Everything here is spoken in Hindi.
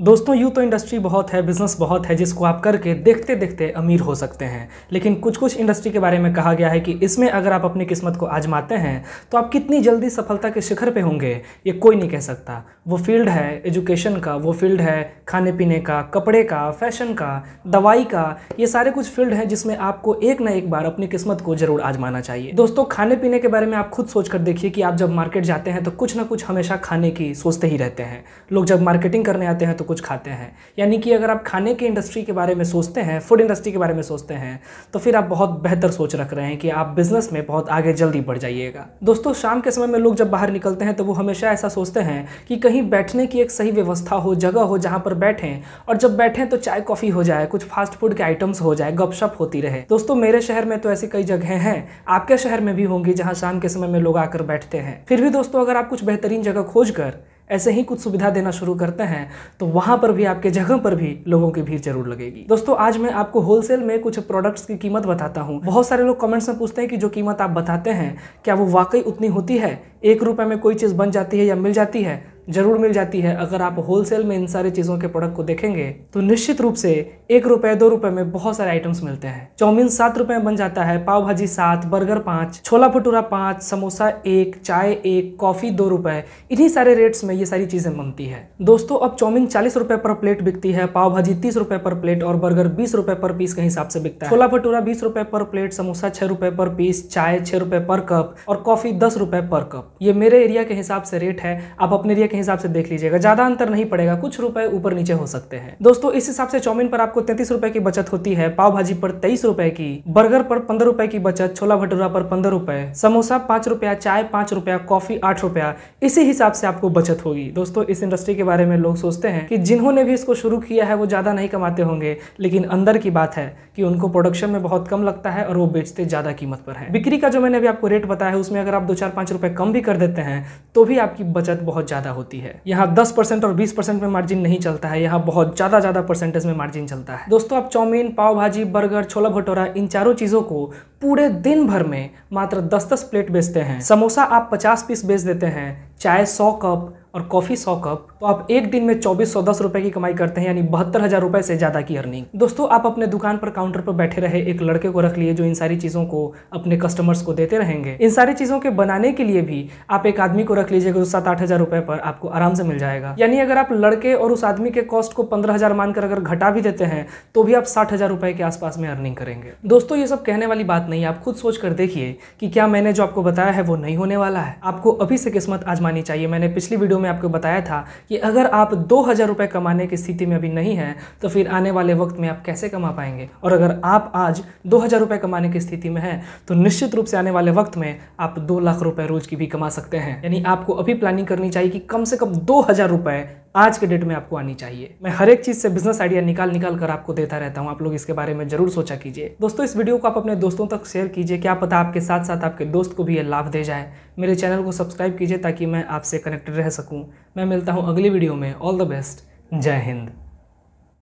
दोस्तों यूँ तो इंडस्ट्री बहुत है बिजनेस बहुत है जिसको आप करके देखते देखते अमीर हो सकते हैं लेकिन कुछ कुछ इंडस्ट्री के बारे में कहा गया है कि इसमें अगर आप अपनी किस्मत को आजमाते हैं तो आप कितनी जल्दी सफलता के शिखर पे होंगे ये कोई नहीं कह सकता वो फील्ड है एजुकेशन का वो फील्ड है खाने पीने का कपड़े का फैशन का दवाई का ये सारे कुछ फील्ड हैं जिसमें आपको एक ना एक बार अपनी किस्मत को ज़रूर आजमाना चाहिए दोस्तों खाने पीने के बारे में आप खुद सोच कर देखिए कि आप जब मार्केट जाते हैं तो कुछ ना कुछ हमेशा खाने की सोचते ही रहते हैं लोग जब मार्केटिंग करने आते हैं तो तो कुछ खाते हैं यानी कि अगर आप खाने के इंडस्ट्री के बारे में सोचते हैं फूड इंडस्ट्री के बारे में सोचते हैं तो फिर आप बहुत बेहतर सोच रख रहे हैं कि आप बिज़नेस में बहुत आगे जल्दी बढ़ जाइएगा दोस्तों शाम के समय में लोग जब बाहर निकलते हैं तो वो हमेशा ऐसा सोचते हैं कि कहीं बैठने की एक सही व्यवस्था हो जगह हो जहाँ पर बैठें और जब बैठें तो चाय कॉफ़ी हो जाए कुछ फास्ट फूड के आइटम्स हो जाए गपशप होती रहे दोस्तों मेरे शहर में तो ऐसी कई जगह हैं आपके शहर में भी होंगी जहाँ शाम के समय में लोग आकर बैठते हैं फिर भी दोस्तों अगर आप कुछ बेहतरीन जगह खोज कर ऐसे ही कुछ सुविधा देना शुरू करते हैं तो वहाँ पर भी आपके जगह पर भी लोगों की भीड़ जरूर लगेगी दोस्तों आज मैं आपको होलसेल में कुछ प्रोडक्ट्स की कीमत बताता हूँ बहुत सारे लोग कमेंट्स में पूछते हैं कि जो कीमत आप बताते हैं क्या वो वाकई उतनी होती है एक रुपये में कोई चीज़ बन जाती है या मिल जाती है जरूर मिल जाती है अगर आप होलसेल में इन सारी चीज़ों के प्रोडक्ट को देखेंगे तो निश्चित रूप से एक रुपये दो रुपये में बहुत सारे आइटम्स मिलते हैं चाउमीन सात रुपये में बन जाता है पाव भाजी सात बर्गर पाँच छोला भटूरा पाँच समोसा एक चाय एक कॉफ़ी दो रुपये इन्हीं सारे रेट्स में ये सारी चीज़ें बनती है दोस्तों अब चाउमीन चालीस रुपये पर प्लेट बिकती है पाव भाजी तीस रुपये पर प्लेट और बर्गर बीस रुपये पर पीस के हिसाब से बिकता है छोला भटूरा बीस रुपये पर प्लेट समोसा छः रुपये पर पीस चाय छः रुपये पर कप और कॉफ़ी दस रुपये पर कप ये मेरे एरिया के हिसाब से रेट है आप अपने एरिया के हिसाब से देख लीजिएगा ज्यादा अंतर नहीं पड़ेगा कुछ रुपए ऊपर नीचे हो सकते हैं दोस्तों इस हिसाब से चौमिन पर आपको तैतीस रुपए की बचत होती है पाव भाजी पर तेईस रुपए की बर्गर पर पंद्रह रुपए की बचत छोला भटूरा पर पंद्रह रुपए समोसा पांच रुपया चाय पांच रुपया कॉफी आठ रुपया इसी हिसाब से आपको बचत होगी दोस्तों इस इंडस्ट्री के बारे में लोग सोचते हैं कि जिन्होंने भी इसको शुरू किया है वो ज्यादा नहीं कमाते होंगे लेकिन अंदर की बात है कि उनको प्रोडक्शन में बहुत कम लगता है और वो बेचते ज्यादा कीमत पर है बिक्री का जो मैंने अभी आपको रेट बताया है उसमें अगर आप दो चार पांच रुपए कम भी कर देते हैं तो भी आपकी बचत बहुत ज्यादा होती होती है यहाँ दस परसेंट और बीस परसेंट में मार्जिन नहीं चलता है यहाँ बहुत ज़्यादा ज़्यादा परसेंटेज में मार्जिन चलता है दोस्तों आप चाउमीन पाव भाजी बर्गर छोला भटोरा इन चारों चीज़ों को पूरे दिन भर में मात्र दस दस प्लेट बेचते हैं समोसा आप पचास पीस बेच देते हैं चाय सौ कप और कॉफ़ी सौ कप तो आप एक दिन में चौबीस सौ दस रुपये की कमाई करते हैं यानी बहत्तर हज़ार रुपये से ज़्यादा की अर्निंग दोस्तों आप अपने दुकान पर काउंटर पर बैठे रहे एक लड़के को रख लिए जो इन सारी चीज़ों को अपने कस्टमर्स को देते रहेंगे इन सारी चीज़ों के बनाने के लिए भी आप एक आदमी को रख लीजिएगा जो सात आठ हज़ार रुपये पर आपको आराम से मिल जाएगा यानी अगर आप लड़के और उस आदमी के कॉस्ट को पंद्रह हज़ार मानकर अगर घटा भी देते हैं तो भी आप साठ हज़ार रुपये के आसपास में अर्निंग करेंगे दोस्तों ये सब कहने वाली बात नहीं आप खुद सोच कर देखिए कि क्या मैंने जो आपको बताया है वो नहीं होने वाला है आपको अभी से किस्मत आजमानी चाहिए मैंने पिछली वीडियो में आपको बताया था कि कि अगर आप दो हज़ार रुपये कमाने की स्थिति में अभी नहीं हैं तो फिर आने वाले वक्त में आप कैसे कमा पाएंगे और अगर आप आज दो हज़ार रुपये कमाने की स्थिति में हैं तो निश्चित रूप से आने वाले वक्त में आप दो लाख रुपये रोज़ की भी कमा सकते हैं यानी आपको अभी प्लानिंग करनी चाहिए कि कम से कम दो हज़ार रुपये आज के डेट में आपको आनी चाहिए मैं हर एक चीज़ से बिजनेस आइडिया निकाल निकाल कर आपको देता रहता हूँ आप लोग इसके बारे में जरूर सोचा कीजिए दोस्तों इस वीडियो को आप अपने दोस्तों तक शेयर कीजिए क्या पता आपके साथ साथ आपके दोस्त को भी ये लाभ दे जाए मेरे चैनल को सब्सक्राइब कीजिए ताकि मैं आपसे कनेक्टेड रह सकूँ मैं मिलता हूँ अगली वीडियो में ऑल द बेस्ट जय हिंद